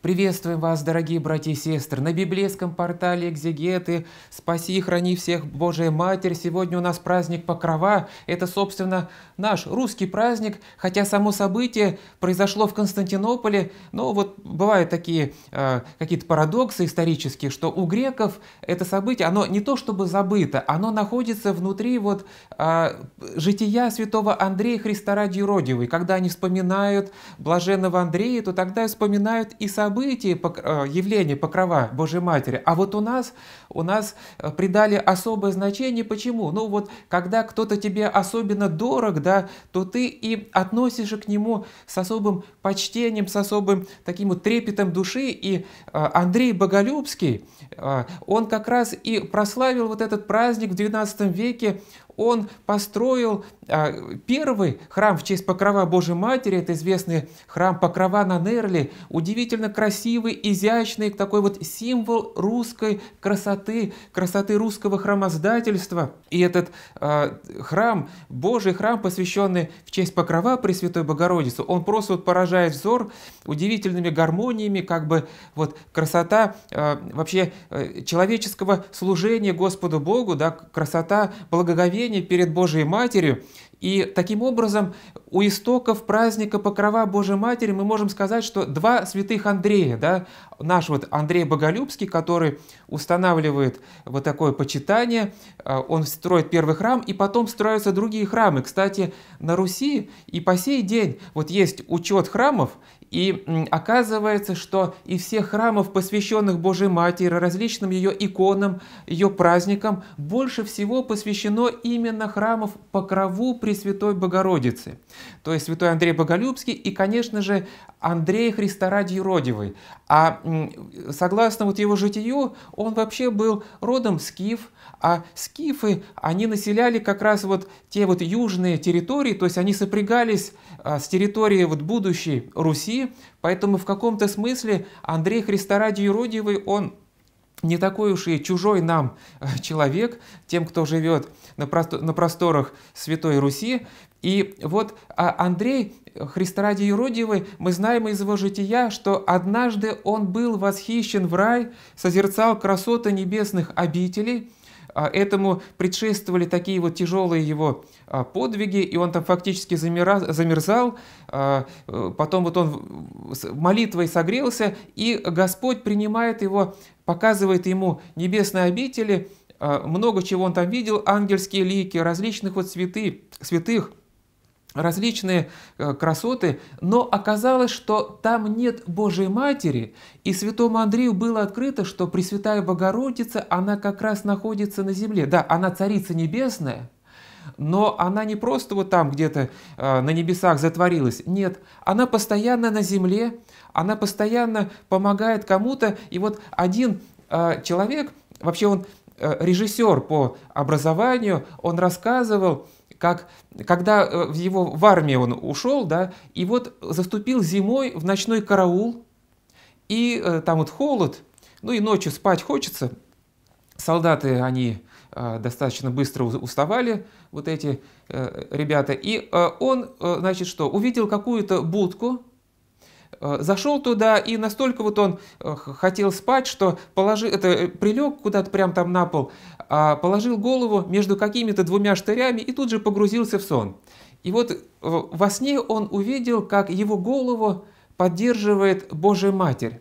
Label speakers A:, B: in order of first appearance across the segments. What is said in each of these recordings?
A: Приветствуем вас, дорогие братья и сестры, на библейском портале «Экзегеты». Спаси и храни всех, Божия Матерь. Сегодня у нас праздник Покрова. Это, собственно, наш русский праздник, хотя само событие произошло в Константинополе. Но вот бывают такие э, какие-то парадоксы исторические, что у греков это событие, оно не то чтобы забыто, оно находится внутри вот э, жития святого Андрея Христа ради Родиевой. Когда они вспоминают блаженного Андрея, то тогда вспоминают и события событий, э, явление покрова Божьей Матери. А вот у нас, у нас э, придали особое значение. Почему? Ну вот, когда кто-то тебе особенно дорог, да, то ты и относишься к нему с особым почтением, с особым таким вот трепетом души. И э, Андрей Боголюбский, он как раз и прославил вот этот праздник в XIX веке он построил а, первый храм в честь покрова Божьей Матери, это известный храм покрова на Нерли, удивительно красивый, изящный, такой вот символ русской красоты, красоты русского храмоздательства. И этот а, храм, Божий храм, посвященный в честь покрова Пресвятой Богородицы, он просто вот поражает взор удивительными гармониями, как бы вот красота а, вообще э, человеческого служения Господу Богу, да, красота благоговения, преклонение перед Божьей Матерью. И таким образом у истоков праздника Покрова Божьей Матери мы можем сказать, что два святых Андрея, да, наш вот Андрей Боголюбский, который устанавливает вот такое почитание, э, он строит первый храм, и потом строятся другие храмы. Кстати, на Руси и по сей день вот есть учет храмов, и оказывается, что и всех храмов, посвященных Божьей Матери, различным ее иконам, ее праздникам, больше всего посвящено именно храмов Покрову Пресвятой Богородицы. То есть Святой Андрей Боголюбский и, конечно же, Андрей Христа Еродивый. А согласно вот его житию, он вообще был родом скиф, а скифы, они населяли как раз вот те вот южные территории, то есть они сопрягались а, с территорией вот будущей Руси, поэтому в каком-то смысле Андрей Христорадий Юродивый, он не такой уж и чужой нам э, человек, тем, кто живет на, просторах Святой Руси. И вот а, Андрей Христорадий Юродивый, мы знаем из его жития, что однажды он был восхищен в рай, созерцал красоты небесных обителей – а, этому предшествовали такие вот тяжелые его а, подвиги, и он там фактически замерзал. А, э, потом вот он молитвой согрелся, и Господь принимает его, показывает ему небесные обители, много чего он там видел, ангельские лики, различных вот святых, святых различные э, красоты, но оказалось, что там нет Божьей Матери, и святому Андрею было открыто, что Пресвятая Богородица, она как раз находится на земле. Да, она Царица Небесная, но она не просто вот там где-то э, на небесах затворилась. Нет, она постоянно на земле, она постоянно помогает кому-то. И вот один э, человек, вообще он режиссер по образованию, он рассказывал, как когда э, в его в армии он ушел, да, и вот заступил зимой в ночной караул, и э, там вот холод, ну и ночью спать хочется. Солдаты, они э, достаточно быстро уставали, вот эти э, ребята. И э, он, э, значит, что, увидел какую-то будку, Э, зашел туда, и настолько вот он э, хотел спать, что положи, это, э, прилег куда-то прям там на пол, а, положил голову между какими-то двумя штырями и тут же погрузился в сон. И вот во сне он увидел, как его голову поддерживает Божья Матерь.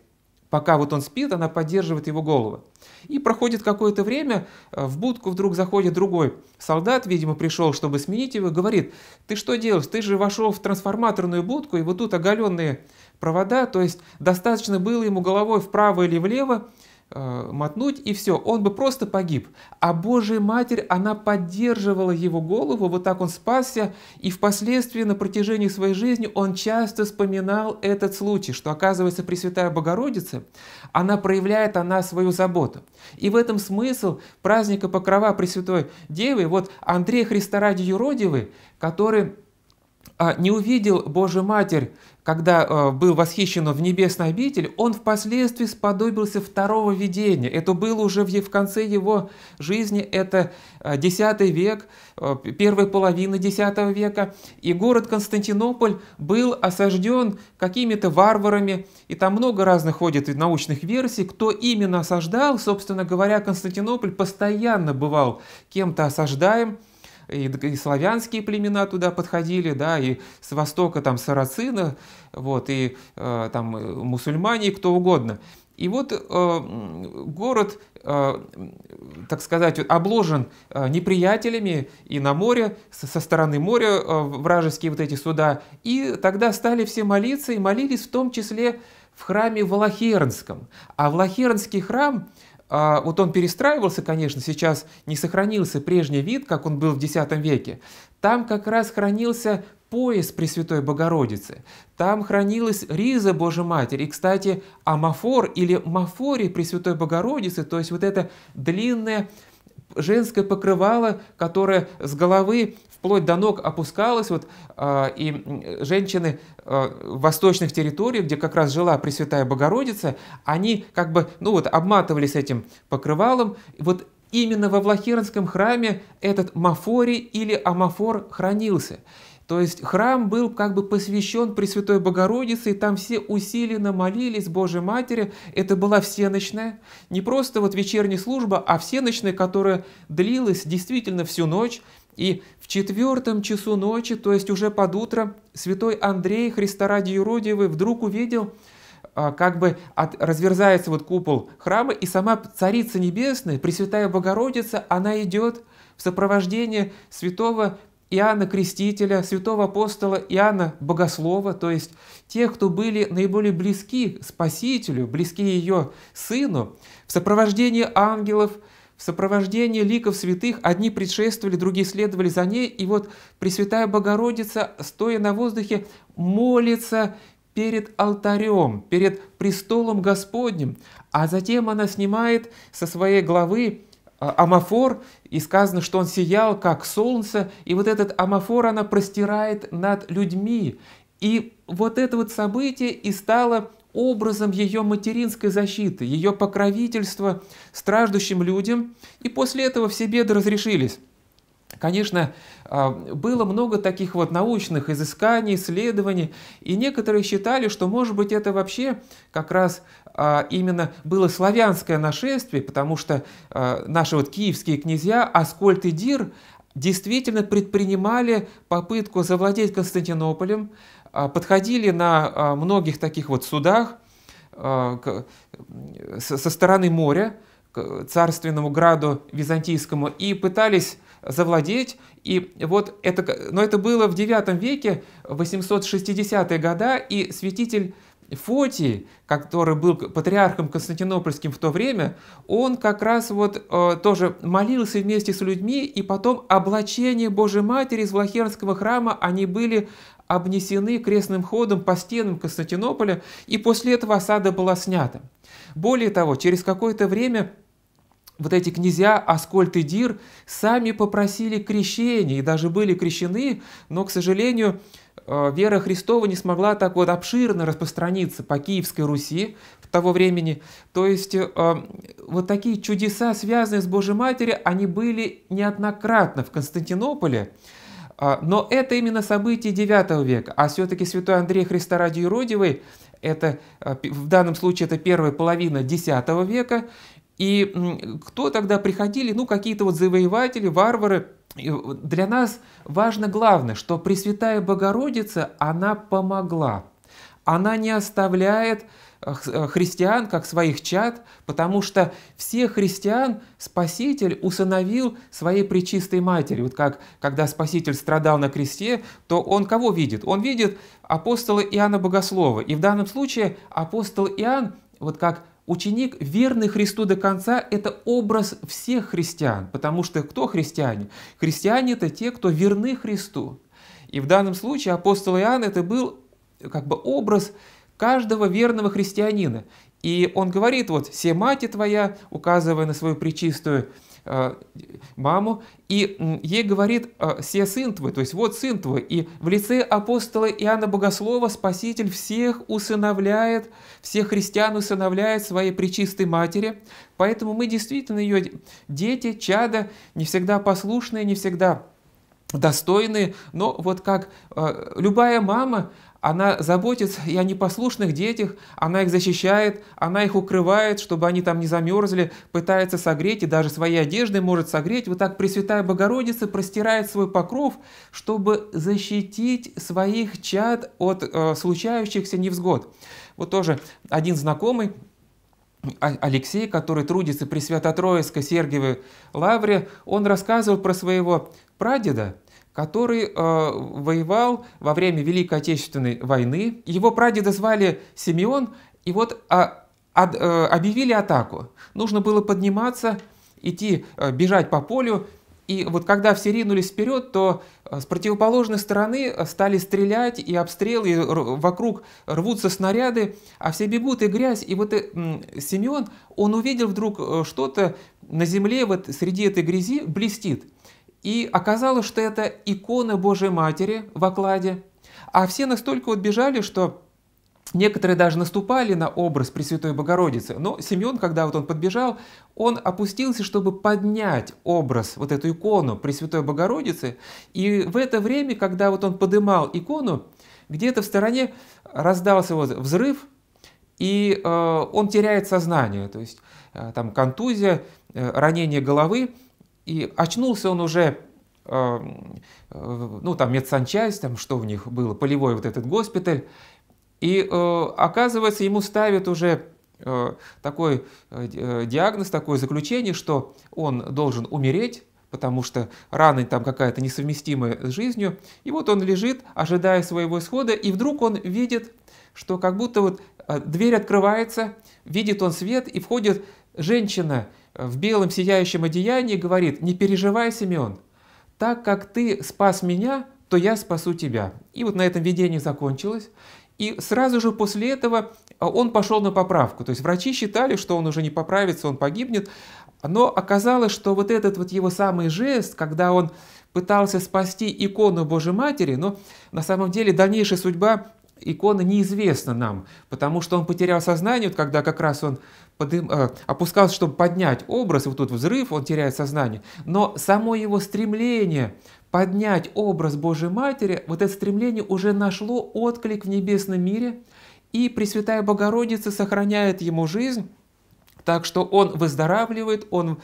A: Пока вот он спит, она поддерживает его голову. И проходит какое-то время, э, в будку вдруг заходит другой солдат, видимо, пришел, чтобы сменить его, говорит, ты что делаешь, ты же вошел в трансформаторную будку, и вот тут оголенные провода, то есть достаточно было ему головой вправо или влево, Э, мотнуть, и все, он бы просто погиб. А Божья Матерь, она поддерживала его голову, вот так он спасся, и впоследствии на протяжении своей жизни он часто вспоминал этот случай, что, оказывается, Пресвятая Богородица, она проявляет, она свою заботу. И в этом смысл праздника Покрова Пресвятой Девы, вот Андрей Христа ради Юродивый, который а, не увидел Божью Матерь, когда а, был восхищен в небесный обитель, он впоследствии сподобился второго видения. Это было уже в конце его жизни, это 10 а, век, первая половина 10 века, и город Константинополь был осажден какими-то варварами, и там много разных ходит научных версий, кто именно осаждал, собственно говоря, Константинополь постоянно бывал кем-то осаждаем, и, и славянские племена туда подходили, да, и с востока там сарацины, вот, и э, там э, мусульмане, и кто угодно. И вот э, город, э, так сказать, обложен э, неприятелями и на море, со стороны моря э, вражеские вот эти суда. И тогда стали все молиться и молились в том числе в храме Волохернском. А Волохернский храм а вот он перестраивался, конечно, сейчас не сохранился прежний вид, как он был в X веке. Там как раз хранился пояс Пресвятой Богородицы. Там хранилась риза Божьей Матери. И, кстати, амафор или мафори Пресвятой Богородицы, то есть вот это длинное женское покрывало, которое с головы вплоть до ног опускалось, вот, а, и женщины а, восточных территорий, где как раз жила Пресвятая Богородица, они как бы, ну вот, обматывались этим покрывалом, вот именно во Влахернском храме этот мафорий или амафор хранился. То есть храм был как бы посвящен Пресвятой Богородице, и там все усиленно молились Божьей Матери. Это была всеночная, не просто вот вечерняя служба, а всеночная, которая длилась действительно всю ночь. И в четвертом часу ночи, то есть уже под утро, святой Андрей Христа ради Юродиевы вдруг увидел, а, как бы от, разверзается вот купол храма, и сама Царица Небесная, Пресвятая Богородица, она идет в сопровождении святого Иоанна Крестителя, святого апостола Иоанна Богослова, то есть тех, кто были наиболее близки Спасителю, близки ее Сыну, в сопровождении ангелов, в сопровождении ликов святых, одни предшествовали, другие следовали за ней, и вот Пресвятая Богородица, стоя на воздухе, молится перед алтарем, перед престолом Господним, а затем она снимает со своей главы а, амафор, и сказано, что он сиял, как солнце, и вот этот амафор она простирает над людьми. И вот это вот событие и стало образом ее материнской защиты, ее покровительства страждущим людям, и после этого все беды разрешились. Конечно, а, было много таких вот научных изысканий, исследований, и некоторые считали, что, может быть, это вообще как раз а, именно было славянское нашествие, потому что а, наши вот киевские князья Аскольд и Дир действительно предпринимали попытку завладеть Константинополем, подходили на многих таких вот судах со стороны моря к царственному граду византийскому и пытались завладеть. И вот это, но это было в 9 веке, 860-е года, и святитель Фотий, который был патриархом константинопольским в то время, он как раз вот э, тоже молился вместе с людьми, и потом облачение Божьей Матери из Влахернского храма, они были обнесены крестным ходом по стенам Константинополя, и после этого осада была снята. Более того, через какое-то время вот эти князья Аскольд и Дир сами попросили крещения и даже были крещены, но, к сожалению, э, вера Христова не смогла так вот обширно распространиться по Киевской Руси в того времени. То есть э, вот такие чудеса, связанные с Божьей Матерью, они были неоднократно в Константинополе, э, но это именно событие IX века, а все-таки святой Андрей Христорадий Юродивый это в данном случае это первая половина X века, и кто тогда приходили? Ну, какие-то вот завоеватели, варвары. Для нас важно главное, что Пресвятая Богородица, она помогла. Она не оставляет э, э, христиан как своих чад, потому что все христиан Спаситель усыновил своей пречистой матери. Вот как, когда Спаситель страдал на кресте, то он кого видит? Он видит апостола Иоанна Богослова. И в данном случае апостол Иоанн, вот как Ученик, верный Христу до конца, это образ всех христиан, потому что кто христиане? Христиане – это те, кто верны Христу. И в данном случае апостол Иоанн – это был как бы образ каждого верного христианина. И он говорит, вот, «Се мати твоя», указывая на свою причистую Э, маму, и ей говорит все э, сын твой», то есть «вот сын твой». И в лице апостола Иоанна Богослова Спаситель всех усыновляет, всех христиан усыновляет своей пречистой матери. Поэтому мы действительно ее дети, чада, не всегда послушные, не всегда достойные, но вот как э, любая мама – она заботится и о непослушных детях, она их защищает, она их укрывает, чтобы они там не замерзли, пытается согреть, и даже своей одеждой может согреть. Вот так Пресвятая Богородица простирает свой покров, чтобы защитить своих чад от э, случающихся невзгод. Вот тоже один знакомый, а, Алексей, который трудится при Свято-Троицкой Сергиевой Лавре, он рассказывал про своего прадеда, который э, воевал во время Великой Отечественной войны. Его прадеда звали Симеон, и вот а, а, объявили атаку. Нужно было подниматься, идти, а, бежать по полю, и вот когда все ринулись вперед, то э, с противоположной стороны стали стрелять, и обстрелы, и вокруг рвутся снаряды, а все бегут, и грязь. И вот Семен, он увидел вдруг что-то на земле, вот среди этой грязи блестит. И оказалось, что это икона Божьей Матери в окладе. А все настолько вот бежали, что Некоторые даже наступали на образ Пресвятой Богородицы, но Симеон, когда вот он подбежал, он опустился, чтобы поднять образ, вот эту икону Пресвятой Богородицы, и в это время, когда вот он подымал икону, где-то в стороне раздался вот взрыв, и э, он теряет сознание, то есть э, там контузия, э, ранение головы, и очнулся он уже э, ну там медсанчасть, там что у них было, полевой вот этот госпиталь. И э, оказывается, ему ставят уже э, такой диагноз, такое заключение, что он должен умереть, потому что рана там какая-то несовместимая с жизнью. И вот он лежит, ожидая своего исхода, и вдруг он видит, что как будто вот дверь открывается, видит он свет, и входит женщина, в белом сияющем одеянии говорит, не переживай, Симеон, так как ты спас меня, то я спасу тебя. И вот на этом видение закончилось. И сразу же после этого а, он пошел на поправку. То есть врачи считали, что он уже не поправится, он погибнет. Но оказалось, что вот этот вот его самый жест, когда он пытался спасти икону Божьей Матери, но на самом деле дальнейшая судьба икона неизвестна нам, потому что он потерял сознание, вот когда как раз он подым, э, опускался, чтобы поднять образ, вот тут взрыв, он теряет сознание. Но само его стремление поднять образ Божьей Матери, вот это стремление уже нашло отклик в небесном мире, и Пресвятая Богородица сохраняет ему жизнь, так что он выздоравливает, он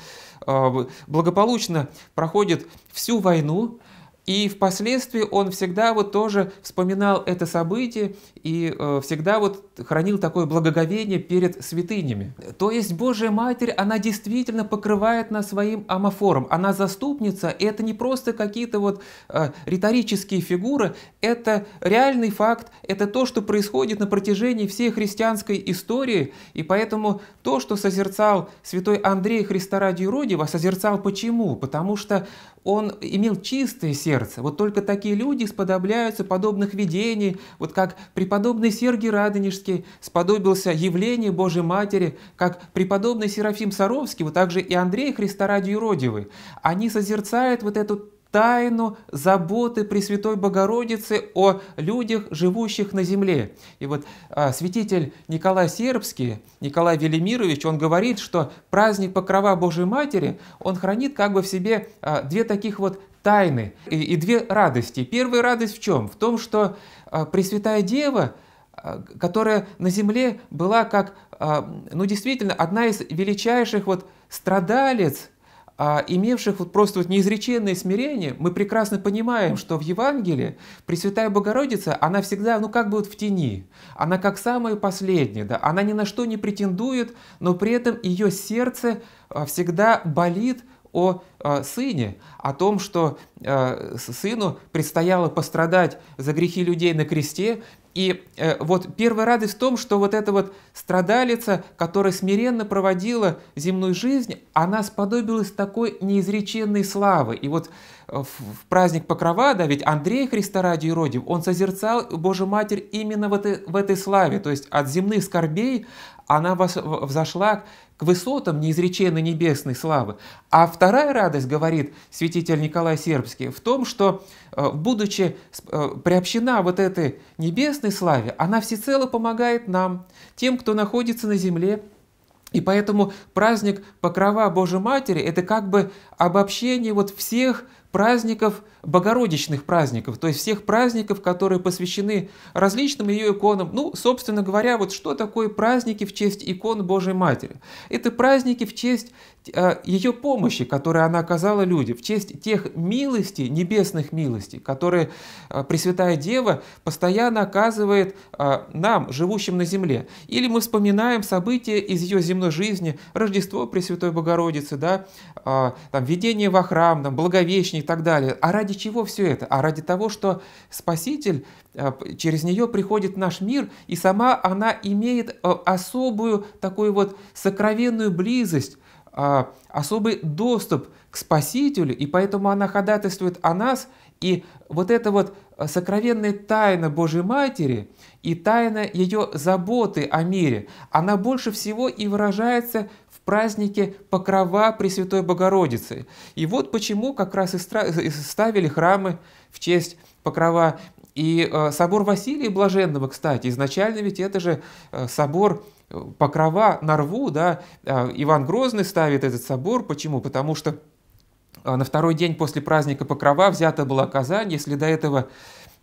A: э, благополучно проходит всю войну, и впоследствии он всегда вот тоже вспоминал это событие и э, всегда вот хранил такое благоговение перед святынями. То есть Божья Матерь, она действительно покрывает нас своим амофором, она заступница, и это не просто какие-то вот э, риторические фигуры, это реальный факт, это то, что происходит на протяжении всей христианской истории, и поэтому то, что созерцал святой Андрей Христа ради Иродьева, созерцал почему? Потому что он имел чистое сердце. Вот только такие люди сподобляются подобных видений, вот как преподобный Сергий Радонежский сподобился явление Божьей Матери, как преподобный Серафим Саровский, вот также и Андрей Христорадий Юродивый. Они созерцают вот эту тайну заботы Пресвятой Богородицы о людях, живущих на земле. И вот а, святитель Николай Сербский, Николай Велимирович, он говорит, что праздник Покрова Божьей Матери, он хранит как бы в себе а, две таких вот тайны и, и две радости. Первая радость в чем? В том, что а, Пресвятая Дева, а, которая на земле была как, а, ну действительно, одна из величайших вот страдалец – а имевших вот просто вот неизреченное смирение, мы прекрасно понимаем, что в Евангелии Пресвятая Богородица, она всегда, ну как бы вот в тени, она как самая последняя, да, она ни на что не претендует, но при этом ее сердце а, всегда болит о а, сыне, о том, что а, сыну предстояло пострадать за грехи людей на кресте, и э, вот первая радость в том, что вот эта вот страдалица, которая смиренно проводила земную жизнь, она сподобилась такой неизреченной славы. И вот э, в, в праздник Покрова, да, ведь Андрей Христа ради родив, он созерцал Божью Матерь именно в этой, в этой славе. То есть от земных скорбей она взошла к высотам неизреченной небесной славы. А вторая радость, говорит святитель Николай Сербский, в том, что, э, будучи э, приобщена вот этой небесной, небесной славе, она всецело помогает нам, тем, кто находится на земле. И поэтому праздник Покрова Божьей Матери – это как бы обобщение вот всех праздников – богородичных праздников, то есть всех праздников, которые посвящены различным ее иконам. Ну, собственно говоря, вот что такое праздники в честь икон Божьей Матери? Это праздники в честь э, ее помощи, которую она оказала людям, в честь тех милостей, небесных милостей, которые э, Пресвятая Дева постоянно оказывает э, нам, живущим на земле. Или мы вспоминаем события из ее земной жизни, Рождество Пресвятой Богородицы, да, там, введение во храм, там, Благовещение и так далее. А ради ради чего все это? А ради того, что Спаситель, э, через нее приходит наш мир, и сама она имеет э, особую такую вот сокровенную близость, э, особый доступ к Спасителю, и поэтому она ходатайствует о нас, и вот эта вот сокровенная тайна Божьей Матери и тайна ее заботы о мире, она больше всего и выражается празднике Покрова Пресвятой Богородицы. И вот почему как раз и ставили храмы в честь Покрова. И э, собор Василия Блаженного, кстати, изначально ведь это же э, собор э, Покрова на рву, да, Иван Грозный ставит этот собор. Почему? Потому что а на второй день после праздника Покрова взята была Казань. Если до этого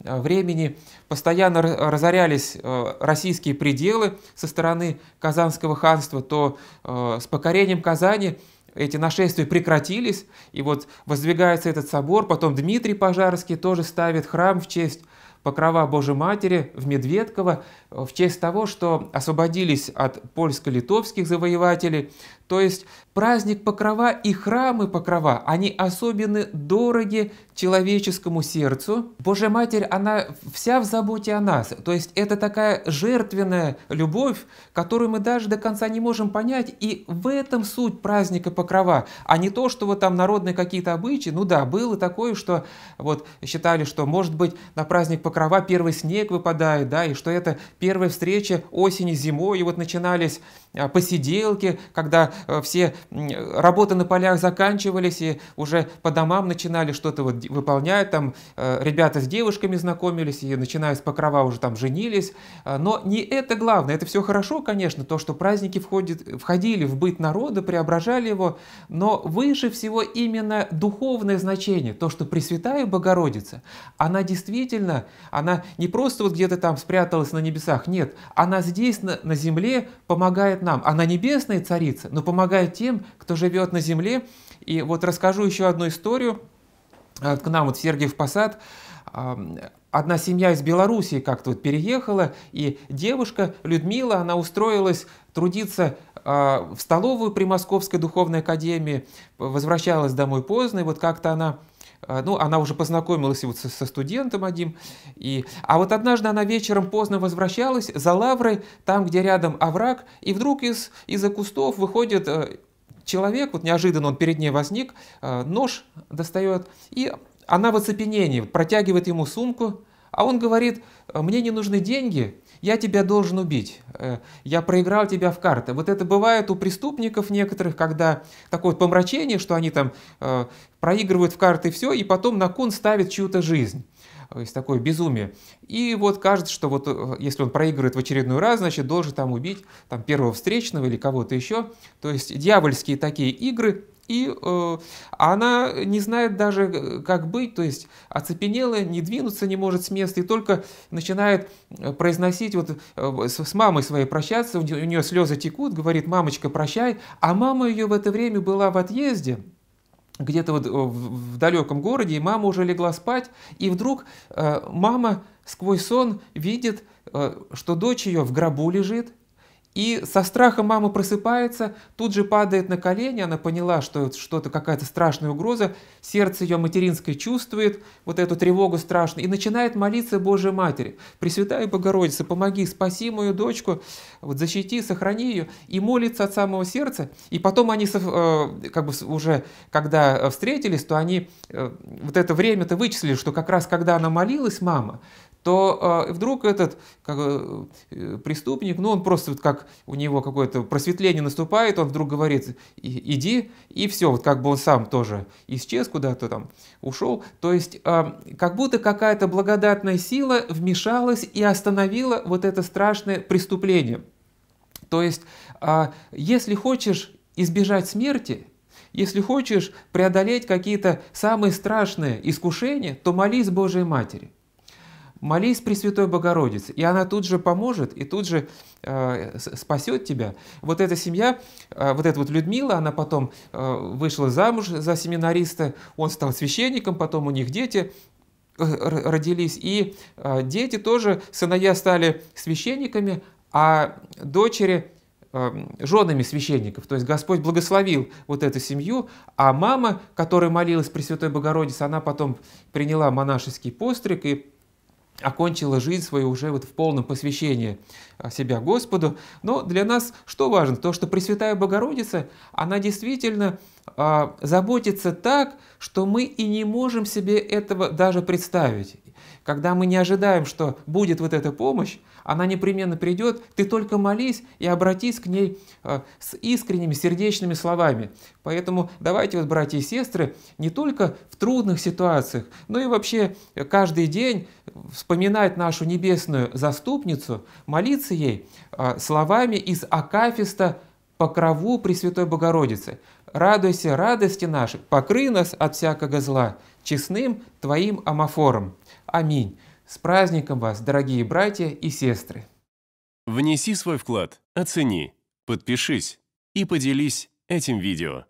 A: э, времени постоянно разорялись э, российские пределы со стороны Казанского ханства, то э, с покорением Казани эти нашествия прекратились, и вот воздвигается этот собор, потом Дмитрий Пожарский тоже ставит храм в честь покрова Божьей Матери в Медведково в честь того, что освободились от польско-литовских завоевателей, то есть праздник покрова и храмы покрова, они особенно дороги человеческому сердцу. Божья Матерь, она вся в заботе о нас. То есть это такая жертвенная любовь, которую мы даже до конца не можем понять. И в этом суть праздника покрова, а не то, что вот там народные какие-то обычаи. Ну да, было такое, что вот считали, что может быть на праздник покрова первый снег выпадает, да, и что это первая встреча осени зимой, и вот начинались Э, посиделки, когда э, все работы на полях заканчивались и уже по домам начинали что-то вот выполнять, там э, ребята с девушками знакомились и начиная с покрова уже там женились. Но не это главное, это все хорошо, конечно, то, что праздники входит, входили в быт народа, преображали его, но выше всего именно духовное значение, то, что Пресвятая Богородица, она действительно, она не просто вот где-то там спряталась на небесах, нет, она здесь на, на земле помогает помогает нам. Она небесная царица, но помогает тем, кто живет на земле. И вот расскажу еще одну историю. А, к нам вот в Сергиев Посад одна семья из Белоруссии как-то вот переехала, и девушка Людмила, она устроилась трудиться а, в столовую при Московской духовной академии, возвращалась домой поздно, и вот как-то она Э, ну, она уже познакомилась вот со студентом одним, и... а вот однажды она вечером поздно возвращалась за лаврой, там, где рядом овраг, и вдруг из, из-за кустов выходит э, человек, вот неожиданно он перед ней возник, э, нож достает, и она в оцепенении протягивает ему сумку, а он говорит, «Э, мне не нужны деньги, я тебя должен убить, э, я проиграл тебя в карты. Вот это бывает у преступников некоторых, когда такое помрачение, что они там э, проигрывают в карты все, и потом на кон ставят чью-то жизнь. То есть такое безумие. И вот кажется, что вот если он проигрывает в очередной раз, значит, должен там убить там, первого встречного или кого-то еще. То есть дьявольские такие игры, и э, она не знает даже, э, как быть, то есть оцепенелая, не двинуться не может с места, и только начинает э, произносить, вот э, с, мамой своей прощаться, у нее, у нее слезы текут, говорит, мамочка, прощай, а мама ее в это время была в отъезде, где-то вот э, в, в далеком городе, и мама уже легла спать, и вдруг э, мама сквозь сон видит, э, что дочь ее в гробу лежит, и со страха мама просыпается, тут же падает на колени, она поняла, что что-то, какая-то страшная угроза, сердце ее материнское чувствует, вот эту тревогу страшную, и начинает молиться Божьей Матери. Пресвятая Богородица, помоги, спаси мою дочку, вот защити, сохрани ее, и молится от самого сердца. И потом они, э, как бы уже, когда э, встретились, то они э, вот это время-то вычислили, что как раз когда она молилась, мама, то э, вдруг этот как, э, преступник, ну он просто вот как у него какое-то просветление наступает, он вдруг говорит, иди, и все, вот как бы он сам тоже исчез куда-то там, ушел. То есть э, как будто какая-то благодатная сила вмешалась и остановила вот это страшное преступление. То есть э, если хочешь избежать смерти, если хочешь преодолеть какие-то самые страшные искушения, то молись Божией Матери – Молись Пресвятой Богородице, и она тут же поможет, и тут же э, спасет тебя. Вот эта семья, э, вот эта вот Людмила, она потом э, вышла замуж за семинариста, он стал священником, потом у них дети э, родились, и э, дети тоже, сыновья стали священниками, а дочери э, женами священников. То есть Господь благословил вот эту семью, а мама, которая молилась при Святой Богородице, она потом приняла монашеский постриг и окончила жизнь свою уже вот в полном посвящении а, себя Господу. Но для нас что важно? То, что Пресвятая Богородица, она действительно а, заботится так, что мы и не можем себе этого даже представить. Когда мы не ожидаем, что будет вот эта помощь, она непременно придет, ты только молись и обратись к ней э, с искренними сердечными словами. Поэтому давайте, вот, братья и сестры, не только в трудных ситуациях, но и вообще каждый день вспоминать нашу небесную заступницу, молиться ей э, словами из Акафиста покрову Пресвятой Богородицы. «Радуйся радости наши, покры нас от всякого зла, честным Твоим амофором». Аминь. С праздником вас, дорогие братья и сестры! Внеси свой вклад, оцени, подпишись и поделись этим видео.